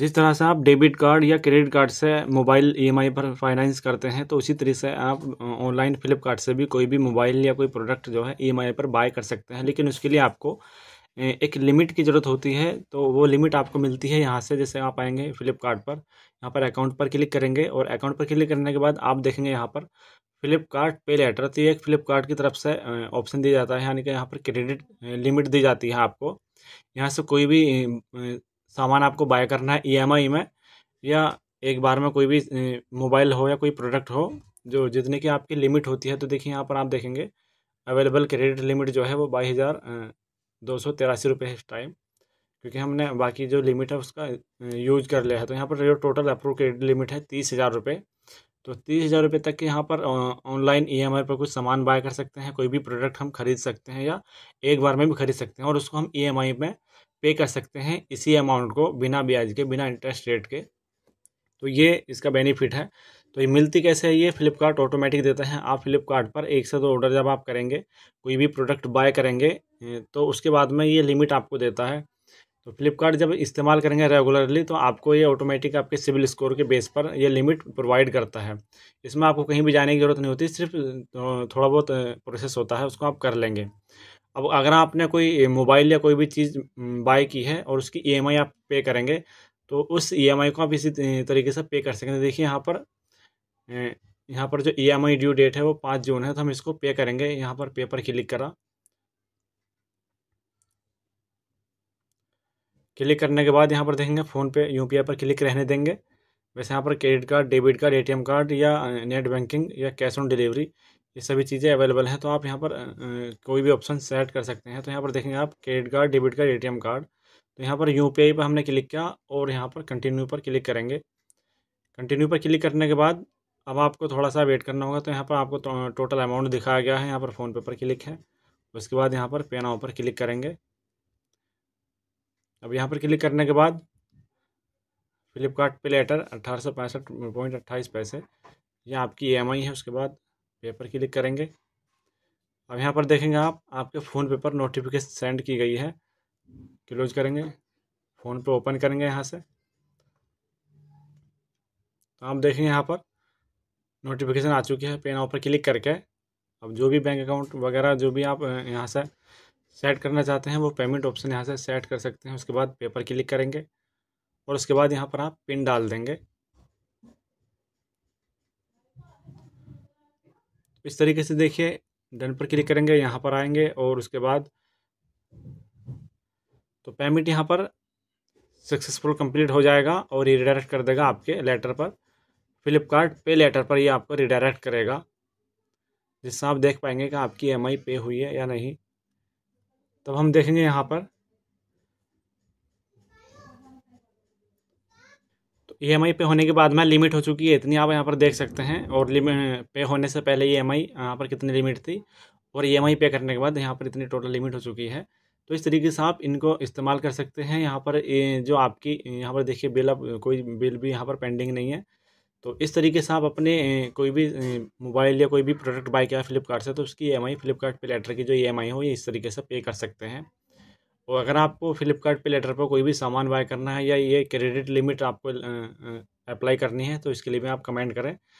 जिस तरह से आप डेबिट कार्ड या क्रेडिट कार्ड से मोबाइल ईएमआई e पर फाइनेंस करते हैं तो उसी तरह से आप ऑनलाइन फ्लिपकार्ट से भी कोई भी मोबाइल या कोई प्रोडक्ट जो है ईएमआई e पर बाय कर सकते हैं लेकिन उसके लिए आपको एक लिमिट की ज़रूरत होती है तो वो लिमिट आपको मिलती है यहाँ से जैसे आप आएंगे फ्लिपकार्ट पर यहाँ पर अकाउंट पर क्लिक करेंगे और अकाउंट पर क्लिक करने के बाद आप देखेंगे यहाँ पर फ्लिपकार्ट पे लेटर तो ये एक फ्लिपकार्ट की तरफ से ऑप्शन दिया जाता है यानी कि यहाँ पर क्रेडिट लिमिट दी जाती है आपको यहाँ से कोई भी सामान आपको बाय करना है ई e में या एक बार में कोई भी मोबाइल हो या कोई प्रोडक्ट हो जो जितने की आपकी लिमिट होती है तो देखिए यहाँ पर आप देखेंगे अवेलेबल क्रेडिट लिमिट जो है वो बाईस हज़ार दो सौ तिरासी रुपये है इस टाइम क्योंकि हमने बाकी जो लिमिट है उसका यूज कर लिया है तो यहाँ पर जो टोटल अप्रूव क्रेडिट लिमिट है तीस हज़ार रुपये तो तीस हज़ार रुपये तक के यहाँ पर ऑनलाइन ई एम आई पर कुछ सामान बाय कर सकते हैं कोई भी प्रोडक्ट हम खरीद सकते हैं या एक बार में भी खरीद सकते हैं और उसको हम ई एम आई में पे कर सकते हैं इसी अमाउंट को बिना ब्याज के बिना इंटरेस्ट रेट के तो ये इसका बेनिफिट है तो ये मिलती कैसे है ये फ्लिपकार्ट ऑटोमेटिक देता है आप फ्लिपकार्ट पर एक से दो ऑर्डर जब आप करेंगे कोई भी प्रोडक्ट बाय करेंगे तो उसके बाद में ये लिमिट आपको देता है तो फ्लिपकार्ट जब इस्तेमाल करेंगे रेगुलरली तो आपको ये ऑटोमेटिक आपके सिविल स्कोर के बेस पर ये लिमिट प्रोवाइड करता है इसमें आपको कहीं भी जाने की ज़रूरत नहीं होती सिर्फ थोड़ा बहुत प्रोसेस होता है उसको आप कर लेंगे अब अगर आपने कोई मोबाइल या कोई भी चीज़ बाय की है और उसकी ई आप पे करेंगे तो उस ई को आप इसी तरीके से पे कर सकेंगे देखिए यहाँ पर यहाँ पर जो ई ड्यू डेट है वो पाँच जून है तो हम इसको पे करेंगे यहाँ पर पे पर क्लिक करा क्लिक करने के बाद यहाँ पर देखेंगे फ़ोन पे यू पर क्लिक रहने देंगे वैसे यहाँ पर credit card debit card ATM card या नेट बैंकिंग या कैश ऑन डिलीवरी ये सभी चीज़ें अवेलेबल हैं तो आप यहाँ पर कोई भी ऑप्शन सेलेक्ट कर सकते हैं तो यहाँ पर देखेंगे आप credit card debit card ATM card तो यहाँ पर यू पी पर हमने क्लिक किया और यहाँ पर कंटिन्यू पर क्लिक करेंगे कंटिन्यू पर क्लिक करने के बाद अब आपको थोड़ा सा वेट करना होगा तो यहाँ पर आपको तो, टोटल अमाउंट दिखाया गया है यहाँ पर फ़ोनपे पर क्लिक है उसके बाद यहाँ पर पेना ऊपर पर क्लिक करेंगे अब यहाँ पर क्लिक करने के बाद फ्लिपकार्ट पे लेटर अट्ठारह सौ पैंसठ पॉइंट अट्ठाईस पैसे यह आपकी ई है उसके बाद पेपर क्लिक करेंगे अब यहाँ पर देखेंगे आप आपके फ़ोन पे पर नोटिफिकेशन सेंड की गई है क्लोज करेंगे फ़ोन पे ओपन करेंगे यहाँ से तो आप देखेंगे यहाँ पर नोटिफिकेशन आ चुकी है पेन पर क्लिक करके अब जो भी बैंक अकाउंट वगैरह जो भी आप यहाँ से सेट करना चाहते हैं वो पेमेंट ऑप्शन यहाँ से सेट कर सकते हैं उसके बाद पेपर क्लिक करेंगे और उसके बाद यहाँ पर आप पिन डाल देंगे इस तरीके से देखिए डन पर क्लिक करेंगे यहाँ पर आएंगे और उसके बाद तो पेमेंट यहाँ पर सक्सेसफुल कंप्लीट हो जाएगा और ये रिडायरेक्ट कर देगा आपके लेटर पर फ्लिपकार्ट पे लेटर पर ये आपको रिडायरेक्ट करेगा जिससे आप देख पाएंगे कि आपकी एम पे हुई है या नहीं तब हम देखेंगे यहाँ पर ई e पे होने के बाद में लिमिट हो चुकी है इतनी आप यहाँ पर देख सकते हैं और लिमिट पे होने से पहले ई एम आई यहाँ पर कितनी लिमिट थी और ई e पे करने के बाद यहाँ पर इतनी टोटल लिमिट हो चुकी है तो इस तरीके से आप इनको इस्तेमाल कर सकते हैं यहाँ पर जो आपकी यहाँ पर देखिए बिल अब कोई बिल भी यहाँ पर पेंडिंग नहीं है तो इस तरीके से आप अपने कोई भी मोबाइल या कोई भी प्रोडक्ट बाय किया फ्लिपकार्ट से तो उसकी E M I Flipkart letter की जो ई एम आई हो ये इस तरीके से पे कर सकते हैं और तो अगर आपको फ्लिपकार्ट लेटर पर कोई भी सामान बाय करना है या ये क्रेडिट लिमिट आपको अप्लाई करनी है तो इसके लिए भी आप कमेंट करें